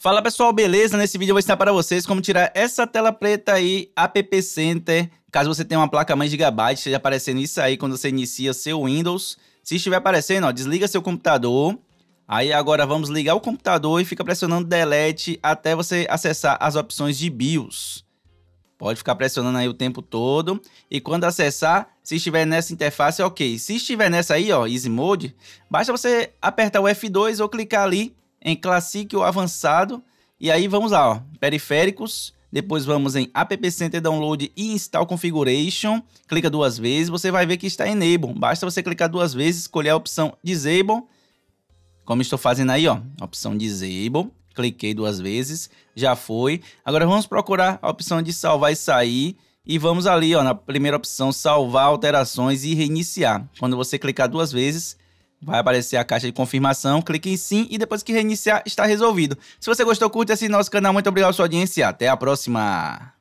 Fala pessoal, beleza? Nesse vídeo eu vou ensinar para vocês como tirar essa tela preta aí, App Center, caso você tenha uma placa mãe gigabyte, esteja aparecendo isso aí quando você inicia seu Windows. Se estiver aparecendo, ó, desliga seu computador, aí agora vamos ligar o computador e fica pressionando Delete até você acessar as opções de BIOS. Pode ficar pressionando aí o tempo todo. E quando acessar, se estiver nessa interface, ok. Se estiver nessa aí, ó, Easy Mode, basta você apertar o F2 ou clicar ali em Classic ou Avançado. E aí vamos lá, ó, periféricos. Depois vamos em App Center Download e Install Configuration. Clica duas vezes, você vai ver que está Enable. Basta você clicar duas vezes, escolher a opção Disable. Como estou fazendo aí, ó, opção Disable. Cliquei duas vezes, já foi. Agora vamos procurar a opção de salvar e sair. E vamos ali, ó, na primeira opção, salvar alterações e reiniciar. Quando você clicar duas vezes, Vai aparecer a caixa de confirmação, clique em sim e depois que reiniciar está resolvido. Se você gostou, curte esse nosso canal. Muito obrigado pela sua audiência. Até a próxima!